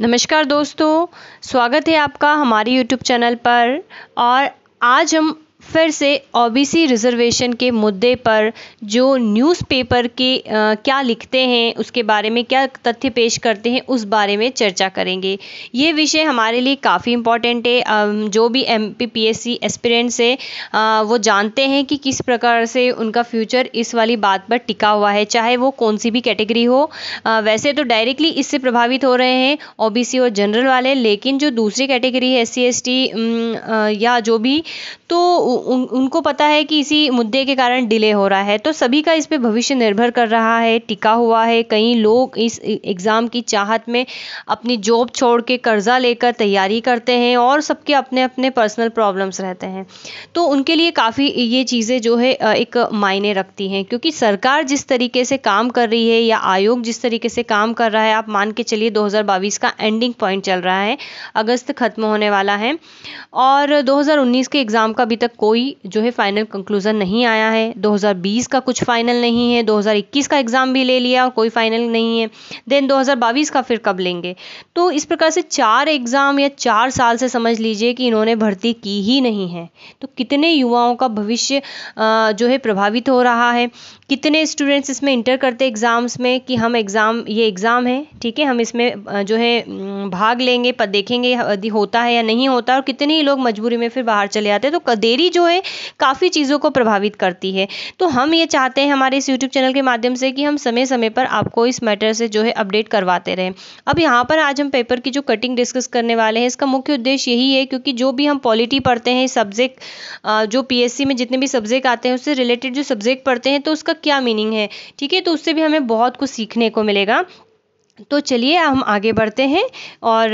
नमस्कार दोस्तों स्वागत है आपका हमारे यूट्यूब चैनल पर और आज हम फिर से ओबीसी रिजर्वेशन के मुद्दे पर जो न्यूज़पेपर के आ, क्या लिखते हैं उसके बारे में क्या तथ्य पेश करते हैं उस बारे में चर्चा करेंगे ये विषय हमारे लिए काफ़ी इम्पॉर्टेंट है जो भी M P P S C aspirants हैं वो जानते हैं कि किस प्रकार से उनका फ्यूचर इस वाली बात पर टिका हुआ है चाहे वो कौन सी भी कैटेगरी हो आ, वैसे तो डायरेक्टली इससे प्रभावित हो रहे हैं ओ और जनरल वाले लेकिन जो दूसरी कैटेगरी है एस सी या जो भी तो उन उनको पता है कि इसी मुद्दे के कारण डिले हो रहा है तो सभी का इस पे भविष्य निर्भर कर रहा है टिका हुआ है कई लोग इस एग्ज़ाम की चाहत में अपनी जॉब छोड़ के कर्ज़ा लेकर तैयारी करते हैं और सबके अपने अपने पर्सनल प्रॉब्लम्स रहते हैं तो उनके लिए काफ़ी ये चीज़ें जो है एक मायने रखती हैं क्योंकि सरकार जिस तरीके से काम कर रही है या आयोग जिस तरीके से काम कर रहा है आप मान के चलिए दो का एंडिंग पॉइंट चल रहा है अगस्त खत्म होने वाला है और दो के एग्ज़ाम का अभी तक कोई जो है फाइनल कंक्लूज़न नहीं आया है 2020 का कुछ फाइनल नहीं है 2021 का एग्ज़ाम भी ले लिया कोई फाइनल नहीं है देन 2022 का फिर कब लेंगे तो इस प्रकार से चार एग्ज़ाम या चार साल से समझ लीजिए कि इन्होंने भर्ती की ही नहीं है तो कितने युवाओं का भविष्य जो है प्रभावित हो रहा है कितने स्टूडेंट्स इसमें इंटर करते एग्ज़ाम्स में कि हम एग्ज़ाम ये एग्ज़ाम है ठीक है हम इसमें जो है भाग लेंगे पर देखेंगे यदि होता है या नहीं होता और कितने ही लोग मजबूरी में फिर बाहर चले आते हैं तो कदेरी भी जो है काफ़ी चीज़ों को प्रभावित करती है तो हम ये चाहते हैं हमारे इस यूट्यूब चैनल के माध्यम से कि हम समय समय पर आपको इस मैटर से जो है अपडेट करवाते रहें अब यहाँ पर आज हम पेपर की जो कटिंग डिस्कस करने वाले हैं इसका मुख्य उद्देश्य यही है क्योंकि जो भी हम पॉलिटी पढ़ते हैं सब्जेक्ट जो पीएससी में जितने भी सब्जेक्ट आते हैं उससे रिलेटेड जो सब्जेक्ट पढ़ते हैं तो उसका क्या मीनिंग है ठीक है तो उससे भी हमें बहुत कुछ सीखने को मिलेगा तो चलिए हम आगे बढ़ते हैं और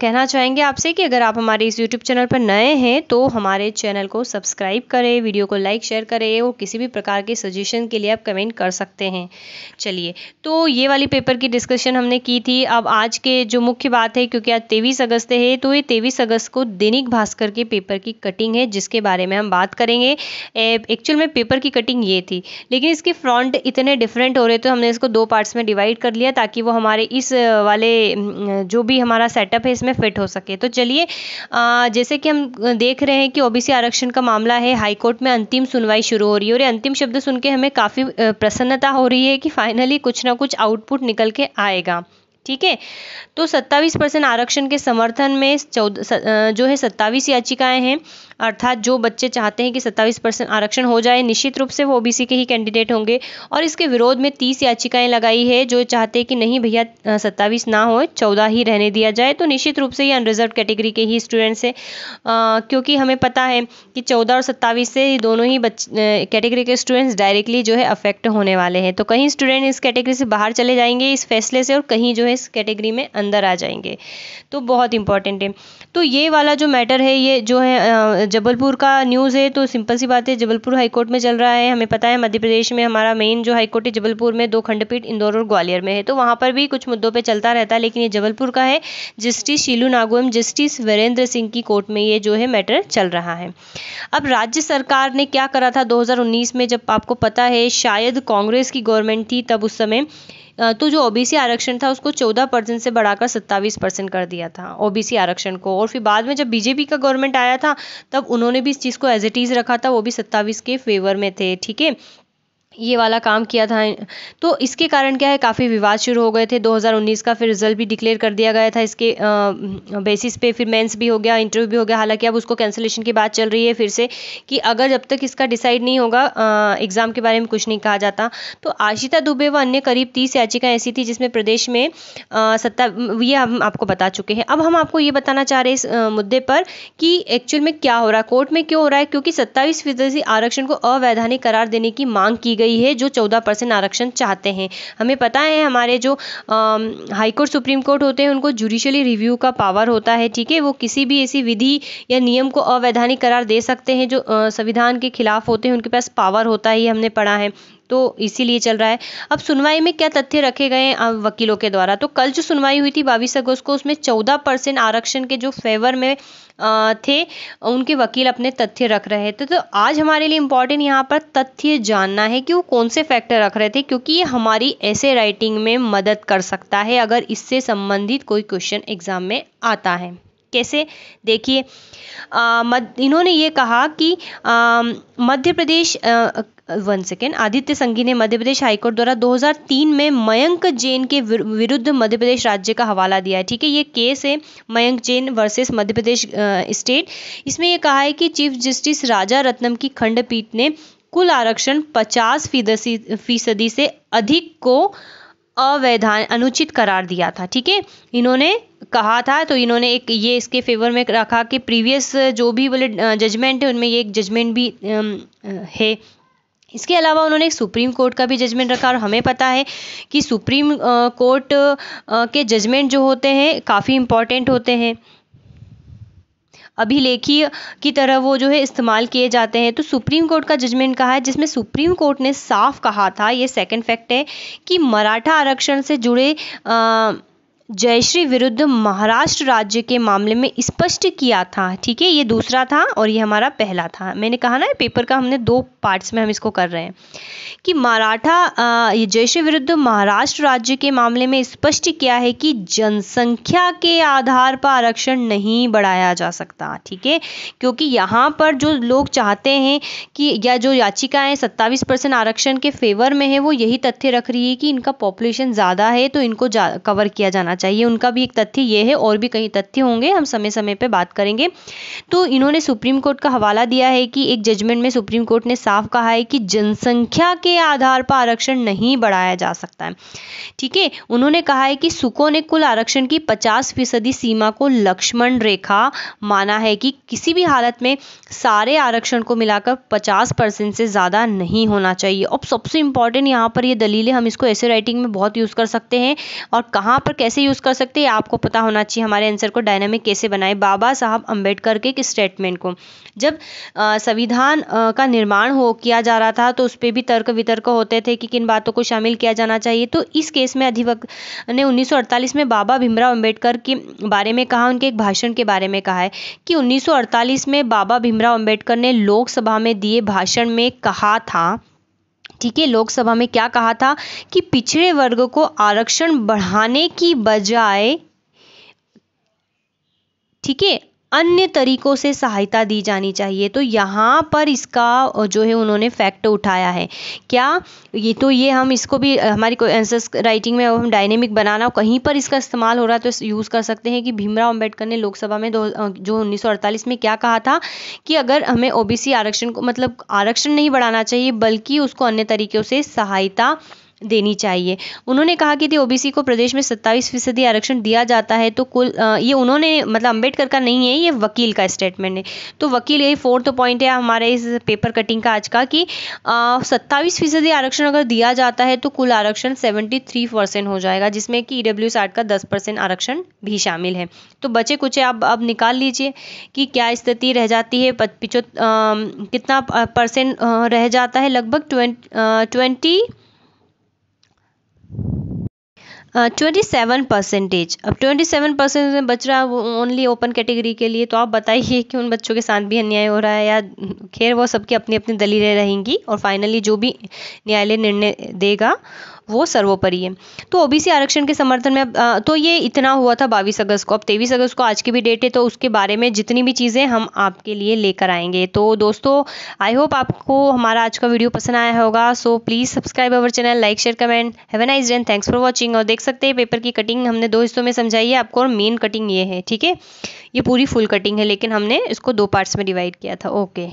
कहना चाहेंगे आपसे कि अगर आप हमारे इस YouTube चैनल पर नए हैं तो हमारे चैनल को सब्सक्राइब करें वीडियो को लाइक शेयर करें और किसी भी प्रकार के सजेशन के लिए आप कमेंट कर सकते हैं चलिए तो ये वाली पेपर की डिस्कशन हमने की थी अब आज के जो मुख्य बात है क्योंकि आज तेईस अगस्त है तो ये तेईस अगस्त को दैनिक भास्कर के पेपर की कटिंग है जिसके बारे में हम बात करेंगे एक्चुअल में पेपर की कटिंग ये थी लेकिन इसके फ्रंट इतने डिफरेंट हो रहे तो हमने इसको दो पार्ट्स में डिवाइड कर लिया ताकि वो हमारे इस वाले जो भी हमारा सेटअप है इसमें फिट हो सके तो चलिए जैसे कि हम देख रहे हैं कि ओबीसी आरक्षण का मामला है हाईकोर्ट में अंतिम सुनवाई शुरू हो रही है और अंतिम शब्द सुन के हमें काफ़ी प्रसन्नता हो रही है कि फाइनली कुछ ना कुछ आउटपुट निकल के आएगा ठीक है तो 27 परसेंट आरक्षण के समर्थन में चौदह जो है 27 याचिकाएं हैं अर्थात जो बच्चे चाहते हैं कि सत्ताईस परसेंट आरक्षण हो जाए निश्चित रूप से वो ओबीसी के ही कैंडिडेट होंगे और इसके विरोध में तीस याचिकाएं लगाई है जो चाहते हैं कि नहीं भैया सत्ताईस ना हो चौदह ही रहने दिया जाए तो निश्चित रूप से ये अनरिजर्व कैटेगरी के ही स्टूडेंट्स हैं क्योंकि हमें पता है कि चौदह और सत्ताईस से दोनों ही कैटेगरी के स्टूडेंट्स डायरेक्टली जो है अफेक्ट होने वाले हैं तो कहीं स्टूडेंट इस कैटेगरी से बाहर चले जाएंगे इस फैसले से और कहीं जो है इस कैटेगरी में अंदर आ जाएंगे तो बहुत इंपॉर्टेंट है तो ये वाला जो मैटर है ये जो है जबलपुर का न्यूज़ है तो सिंपल सी बात है जबलपुर हाईकोर्ट में चल रहा है हमें पता है मध्य प्रदेश में हमारा मेन जो हाईकोर्ट है जबलपुर में दो खंडपीठ इंदौर और ग्वालियर में है तो वहाँ पर भी कुछ मुद्दों पर चलता रहता है लेकिन ये जबलपुर का है जस्टिस शीलू नागो एवं जस्टिस वीरेंद्र सिंह की कोर्ट में ये जो है मैटर चल रहा है अब राज्य सरकार ने क्या करा था दो में जब आपको पता है शायद कांग्रेस की गवर्नमेंट थी तब उस समय तो जो ओबीसी आरक्षण था उसको चौदह परसेंट से बढ़ाकर सत्तावीस परसेंट कर दिया था ओबीसी आरक्षण को और फिर बाद में जब बीजेपी का गवर्नमेंट आया था तब उन्होंने भी इस चीज़ को एज इट इज़ रखा था वो भी सत्तावीस के फेवर में थे ठीक है ये वाला काम किया था तो इसके कारण क्या है काफ़ी विवाद शुरू हो गए थे 2019 का फिर रिजल्ट भी डिक्लेयर कर दिया गया था इसके बेसिस पे फिर मेंस भी हो गया इंटरव्यू भी हो गया हालांकि अब उसको कैंसिलेशन की बात चल रही है फिर से कि अगर जब तक इसका डिसाइड नहीं होगा एग्ज़ाम के बारे में कुछ नहीं कहा जाता तो आशिता दुबे व अन्य करीब तीस याचिकाएँ ऐसी थी जिसमें प्रदेश में सत्ता ये हम आपको बता चुके हैं अब हम आपको ये बताना चाह रहे इस मुद्दे पर कि एक्चुअल में क्या हो रहा है कोर्ट में क्यों हो रहा है क्योंकि सत्ताईस फीसदी आरक्षण को अवैधानिक करार देने की मांग की गई गई है जो चौदह परसेंट आरक्षण चाहते हैं हमें पता है हमारे जो हाईकोर्ट सुप्रीम कोर्ट होते हैं उनको जुडिशली रिव्यू का पावर होता है ठीक है वो किसी भी ऐसी विधि या नियम को अवैधानिक करार दे सकते हैं जो संविधान के खिलाफ होते हैं उनके पास पावर होता ही हमने पढ़ा है तो इसीलिए चल रहा है अब सुनवाई में क्या तथ्य रखे गए वकीलों के द्वारा तो कल जो सुनवाई हुई थी बाईस अगस्त को उसमें चौदह परसेंट आरक्षण के जो फेवर में थे उनके वकील अपने तथ्य रख रहे थे तो आज हमारे लिए इम्पॉर्टेंट यहाँ पर तथ्य जानना है कि वो कौन से फैक्टर रख रहे थे क्योंकि ये हमारी ऐसे राइटिंग में मदद कर सकता है अगर इससे संबंधित कोई क्वेश्चन एग्जाम में आता है कैसे देखिए इन्होंने ये कहा कि मध्य प्रदेश वन सेकेंड आदित्य संघी ने मध्य प्रदेश हाईकोर्ट द्वारा 2003 में मयंक जैन के विरुद्ध मध्य प्रदेश राज्य का हवाला दिया है ठीक है ये केस है मयंक जैन वर्सेस मध्य प्रदेश स्टेट इसमें यह कहा है कि चीफ जस्टिस राजा रत्नम की खंडपीठ ने कुल आरक्षण 50 फीसदी से अधिक को अवैधान अनुचित करार दिया था ठीक है इन्होंने कहा था तो इन्होंने एक ये इसके फेवर में रखा कि प्रीवियस जो भी बोले जजमेंट है उनमें ये एक जजमेंट भी है इसके अलावा उन्होंने सुप्रीम कोर्ट का भी जजमेंट रखा और हमें पता है कि सुप्रीम कोर्ट के जजमेंट जो होते हैं काफ़ी इम्पॉर्टेंट होते हैं अभिलेखीय की तरह वो जो है इस्तेमाल किए जाते हैं तो सुप्रीम कोर्ट का जजमेंट कहा है जिसमें सुप्रीम कोर्ट ने साफ कहा था ये सेकंड फैक्ट है कि मराठा आरक्षण से जुड़े आ, जयश्री विरुद्ध महाराष्ट्र राज्य के मामले में स्पष्ट किया था ठीक है ये दूसरा था और ये हमारा पहला था मैंने कहा ना पेपर का हमने दो पार्ट्स में हम इसको कर रहे हैं कि मराठा ये जयश्री विरुद्ध महाराष्ट्र राज्य के मामले में स्पष्ट किया है कि जनसंख्या के आधार पर आरक्षण नहीं बढ़ाया जा सकता ठीक है क्योंकि यहाँ पर जो लोग चाहते हैं कि या जो याचिकाएँ सत्तावीस परसेंट आरक्षण के फेवर में है वो यही तथ्य रख रही है कि इनका पॉपुलेशन ज़्यादा है तो इनको कवर किया जाना चाहिए उनका भी एक तथ्य ये है और भी कई तथ्य होंगे हम समय समय पर बात करेंगे तो इन्होंने सुप्रीम कोर्ट का हवाला दिया है कि एक जजमेंट में सुप्रीम कोर्ट ने साफ कहा है कि जनसंख्या के आधार पर आरक्षण नहीं बढ़ाया जा सकता है ठीक है उन्होंने कहा है कि सुको ने कुल आरक्षण की पचास फीसदी सीमा को लक्ष्मण रेखा माना है कि किसी भी हालत में सारे आरक्षण को मिलाकर पचास परसेंट से ज़्यादा नहीं होना चाहिए अब सबसे इंपॉर्टेंट यहां पर ये दलील है हम इसको ऐसे राइटिंग में बहुत यूज़ कर सकते हैं और कहां पर कैसे यूज़ कर सकते हैं आपको पता होना चाहिए हमारे आंसर को डायनामिक कैसे बनाए बाबा साहब अम्बेडकर के किस स्टेटमेंट को जब संविधान का निर्माण हो किया जा रहा था तो उस पर भी तर्क वितर्क होते थे कि किन बातों को शामिल किया जाना चाहिए तो इस केस में अधिवक्ता ने 1948 में बाबा भीमराव अम्बेडकर के बारे में कहा उनके एक भाषण के बारे में कहा है कि 1948 में बाबा भीमराव अम्बेडकर ने लोकसभा में दिए भाषण में कहा था ठीक है लोकसभा में क्या कहा था कि पिछड़े वर्ग को आरक्षण बढ़ाने की बजाय ठीक है अन्य तरीकों से सहायता दी जानी चाहिए तो यहाँ पर इसका जो है उन्होंने फैक्ट उठाया है क्या ये तो ये हम इसको भी हमारी कोई एंसर्स राइटिंग में हम डायनेमिक बनाना कहीं पर इसका इस्तेमाल हो रहा है तो यूज़ कर सकते हैं कि भीमराव अंबेडकर ने लोकसभा में दो जो 1948 में क्या कहा था कि अगर हमें ओ आरक्षण को मतलब आरक्षण नहीं बढ़ाना चाहिए बल्कि उसको अन्य तरीक़ों से सहायता देनी चाहिए उन्होंने कहा कि यदि ओबीसी को प्रदेश में सत्ताईस फीसदी आरक्षण दिया जाता है तो कुल ये उन्होंने मतलब अंबेडकर का नहीं है ये वकील का स्टेटमेंट है तो वकील यही फोर्थ पॉइंट है हमारे इस पेपर कटिंग का आज का कि सत्ताईस फीसदी आरक्षण अगर दिया जाता है तो कुल आरक्षण सेवेंटी थ्री परसेंट हो जाएगा जिसमें कि ई e डब्ल्यू का दस परसेंट आरक्षण भी शामिल है तो बचे कुछ आप अब निकाल लीजिए कि क्या स्थिति रह जाती है पिछो कितना परसेंट रह जाता है लगभग ट्वेंटी ट्वेंटी सेवन परसेंटेज अब ट्वेंटी सेवन परसेंटेज बच रहा है वो ओनली ओपन कैटेगरी के लिए तो आप बताइए कि उन बच्चों के साथ भी अन्याय हो रहा है या खैर वो सबकी अपनी अपनी दलीलें रहेंगी और फाइनली जो भी न्यायालय निर्णय देगा वो सर्वोपरि है तो ओबीसी आरक्षण के समर्थन में अब तो ये इतना हुआ था बाईस अगस्त को अब तेईस अगस्त को आज की भी डेट है तो उसके बारे में जितनी भी चीज़ें हम आपके लिए लेकर आएंगे तो दोस्तों आई होप आपको हमारा आज का वीडियो पसंद आया होगा so please subscribe our channel like share comment have a nice thanks for watching और देख सकते हैं पेपर की कटिंग हमने दो हिस्सों में समझाई है आपको और मेन कटिंग ये है ठीक है ये पूरी फुल कटिंग है लेकिन हमने इसको दो पार्ट्स में डिवाइड किया था ओके